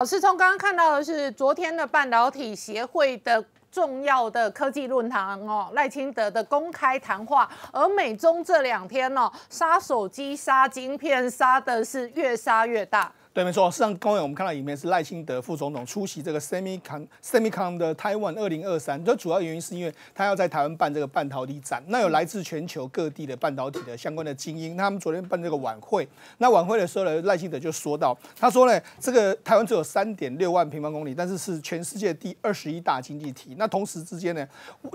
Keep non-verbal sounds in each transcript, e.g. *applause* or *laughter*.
我是从刚刚看到的是昨天的半导体协会的重要的科技论坛哦，赖清德的公开谈话，而美中这两天呢，杀手机、杀晶片，杀的是越杀越大。对，没错。事实上，刚才我们看到影片是赖清德副总统出席这个 Semicon、Semicon 的 Taiwan 2023。这主要原因是因为他要在台湾办这个半导体展。那有来自全球各地的半导体的相关的精英，他们昨天办这个晚会。那晚会的时候呢，赖清德就说到，他说呢，这个台湾只有三点六万平方公里，但是是全世界第二十一大经济体。那同时之间呢，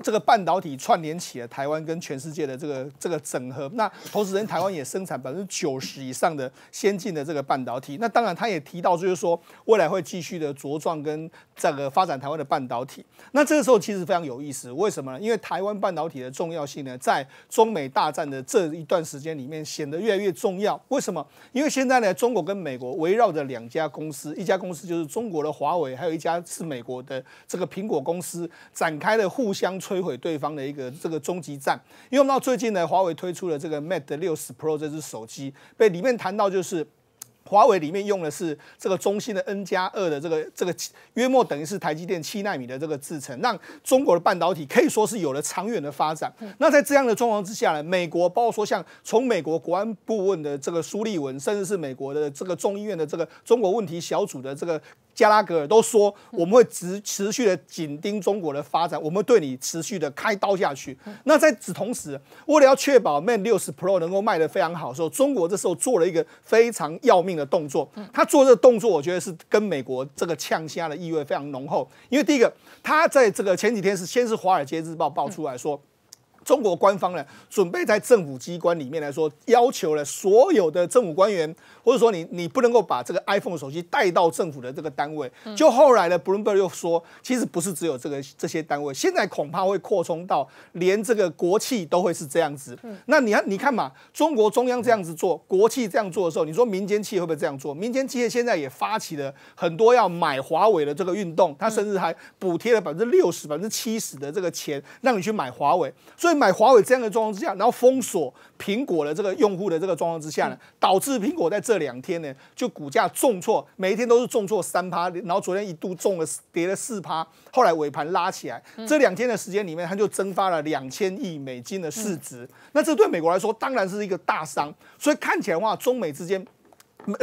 这个半导体串联起了台湾跟全世界的这个这个整合。那同时，台湾也生产百分之九十以上的先进的这个半导体。那当那他也提到，就是说未来会继续的茁壮跟这个发展台湾的半导体。那这个时候其实非常有意思，为什么呢？因为台湾半导体的重要性呢，在中美大战的这一段时间里面显得越来越重要。为什么？因为现在呢，中国跟美国围绕着两家公司，一家公司就是中国的华为，还有一家是美国的这个苹果公司，展开了互相摧毁对方的一个这个终极战。因为我们到最近呢，华为推出了这个 Mate 六十 Pro 这只手机，被里面谈到就是。华为里面用的是这个中兴的 N 加二的这个这个约莫等于是台积电七纳米的这个制程，让中国的半导体可以说是有了长远的发展。那在这样的状况之下呢，美国包括说像从美国国安顾问的这个苏利文，甚至是美国的这个众议院的这个中国问题小组的这个。加拉格尔都说，我们会持持续的紧盯中国的发展，我们对你持续的开刀下去。那在此同时，为了要确保 Mate 六十 Pro 能够卖得非常好时候，中国这时候做了一个非常要命的动作。他做这个动作，我觉得是跟美国这个呛虾的意味非常浓厚。因为第一个，他在这个前几天是先是《华尔街日报》爆出来说。中国官方呢，准备在政府机关里面来说，要求了所有的政府官员，或者说你你不能够把这个 iPhone 手机带到政府的这个单位。就后来呢，Bloomberg 又说，其实不是只有这个这些单位，现在恐怕会扩充到连这个国企都会是这样子。那你看你看嘛，中国中央这样子做，国企这样做的时候，你说民间企业会不会这样做？民间企业现在也发起了很多要买华为的这个运动，他甚至还补贴了百分之六十、百分之七十的这个钱，让你去买华为。所以。买华为这样的状况之下，然后封锁苹果的这个用户的这个状况之下呢，导致苹果在这两天呢就股价重挫，每一天都是重挫三趴，然后昨天一度重了跌了四趴，后来尾盘拉起来。这两天的时间里面，它就蒸发了两千亿美金的市值。那这对美国来说当然是一个大伤。所以看起来的话，中美之间，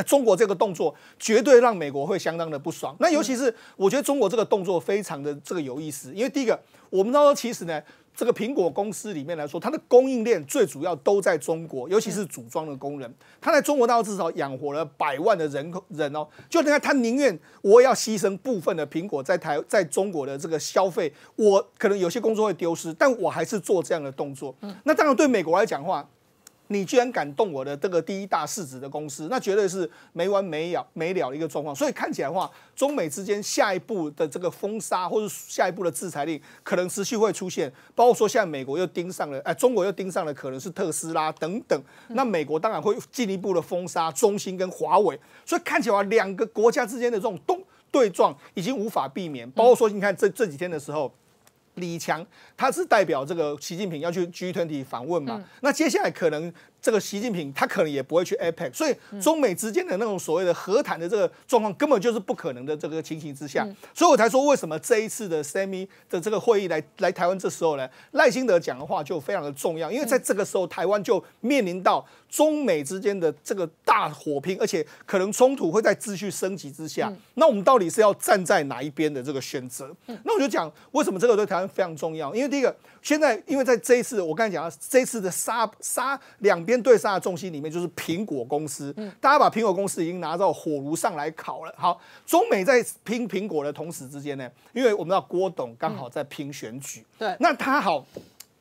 中国这个动作绝对让美国会相当的不爽。那尤其是我觉得中国这个动作非常的这个有意思，因为第一个，我们知道其实呢。这个苹果公司里面来说，它的供应链最主要都在中国，尤其是组装的工人，它在中国大陆至少养活了百万的人口人哦。就等看，他宁愿我要牺牲部分的苹果在台在中国的这个消费，我可能有些工作会丢失，但我还是做这样的动作。嗯，那当然对美国来讲话。你居然敢动我的这个第一大市值的公司，那绝对是没完没了、没了的一个状况。所以看起来的话，中美之间下一步的这个封杀或者下一步的制裁令，可能持续会出现。包括说现在美国又盯上了，哎，中国又盯上了，可能是特斯拉等等。那美国当然会进一步的封杀中兴跟华为。所以看起来两个国家之间的这种动对撞已经无法避免。包括说你看这这几天的时候。李强，他是代表这个习近平要去 G20 访问嘛？那接下来可能。这个习近平他可能也不会去 APEC，所以中美之间的那种所谓的和谈的这个状况根本就是不可能的这个情形之下，所以我才说为什么这一次的 semi 的这个会议来来台湾这时候呢？赖清德讲的话就非常的重要，因为在这个时候台湾就面临到中美之间的这个大火拼，而且可能冲突会在秩序升级之下，那我们到底是要站在哪一边的这个选择？那我就讲为什么这个对台湾非常重要，因为第一个现在因为在这一次我刚才讲了这一次的杀杀两天对杀的重心里面就是苹果公司，嗯，大家把苹果公司已经拿到火炉上来烤了。好，中美在拼苹果的同时之间呢，因为我们知道郭董刚好在拼选举，对，那他好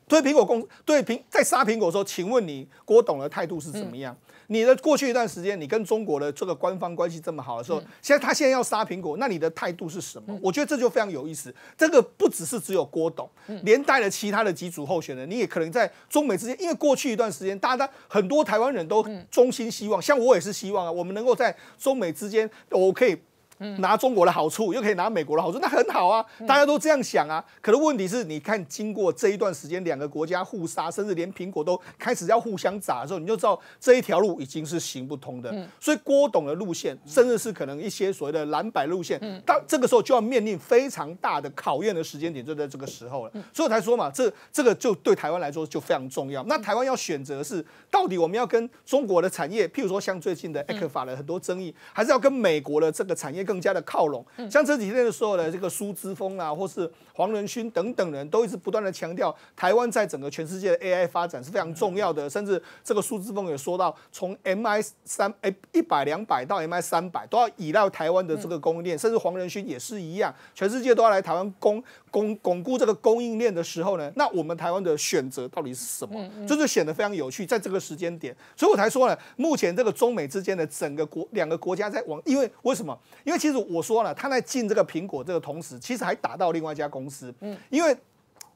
对苹果公对苹在杀苹果的时候，请问你郭董的态度是怎么样？你的过去一段时间，你跟中国的这个官方关系这么好的时候，现在他现在要杀苹果，那你的态度是什么？我觉得这就非常有意思。这个不只是只有郭董，连带了其他的几组候选人，你也可能在中美之间。因为过去一段时间，大家很多台湾人都衷心希望，像我也是希望啊，我们能够在中美之间，我可以。拿中国的好处，又可以拿美国的好处，那很好啊，大家都这样想啊。可能问题是，你看经过这一段时间，两个国家互杀，甚至连苹果都开始要互相砸的时候，你就知道这一条路已经是行不通的。所以郭董的路线，甚至是可能一些所谓的蓝白路线，到这个时候就要面临非常大的考验的时间点，就在这个时候了。所以才说嘛，这这个就对台湾来说就非常重要。那台湾要选择是，到底我们要跟中国的产业，譬如说像最近的 e x c a 的很多争议，还是要跟美国的这个产业？更加的靠拢，像这几天的时候呢，这个苏之峰啊，或是黄仁勋等等人都一直不断的强调，台湾在整个全世界的 AI 发展是非常重要的，甚至这个苏之峰也说到，从 M I 三哎一百两百到 M I 三百都要依赖台湾的这个供应链，甚至黄仁勋也是一样，全世界都要来台湾供。巩巩固这个供应链的时候呢，那我们台湾的选择到底是什么？这就显得非常有趣，在这个时间点，所以我才说了，目前这个中美之间的整个国两个国家在往，因为为什么？因为其实我说了，他在进这个苹果这个同时，其实还打到另外一家公司，嗯，因为。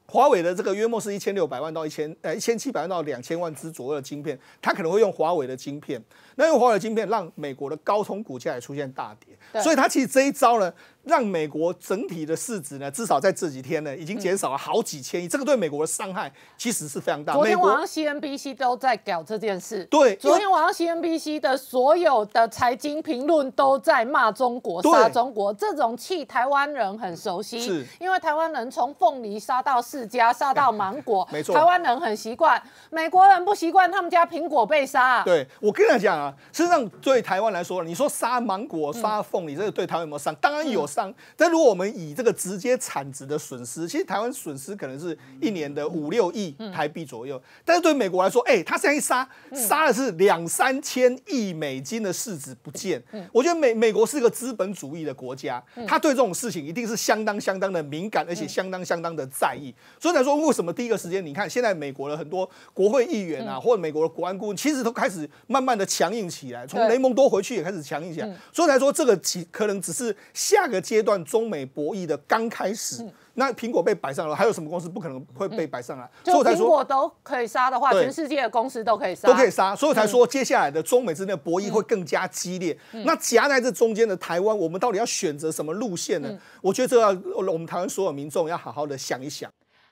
华为的这个约莫是一千六百万到一千，呃一千七百万到两千万只左右的晶片，它可能会用华为的晶片。那用华为的晶片，让美国的高通股价也出现大跌。所以它其实这一招呢，让美国整体的市值呢，至少在这几天呢，已经减少了好几千亿。这个对美国的伤害其实是非常大。昨天晚上 C N B C 都在搞这件事。对，昨天晚上 C N B C 的所有的财经评论都在骂中国、杀中国。这种气台湾人很熟悉，因为台湾人从凤梨杀到。自家杀到 *laughs* 芒果，没错，台湾人很习惯，美国人不习惯他们家苹果被杀。对，我跟你讲啊，事际上对台湾来说，你说杀芒果、杀凤梨，这个对台湾有没有伤？当然有伤，但如果我们以这个直接产值的损失，其实台湾损失可能是一年的五六亿台币左右。但是对美国来说，哎，他现在一杀，杀的是两三千亿美金的市值不见。我觉得美美国是一个资本主义的国家，他对这种事情一定是相当相当的敏感，而且相当相当的在意。所以才说，为什么第一个时间，你看现在美国的很多国会议员啊，或者美国的国安顾问，其实都开始慢慢的强硬起来。从雷蒙多回去也开始强硬起来。所以才说，这个其可能只是下个阶段中美博弈的刚开始。那苹果被摆上了，还有什么公司不可能会被摆上来？就苹果都可以杀的话，全世界的公司都可以杀，都可以杀。所以才说，接下来的中美之间的博弈会更加激烈。那夹在这中间的台湾，我们到底要选择什么路线呢？我觉得这要我们台湾所有民众要好好的想一想。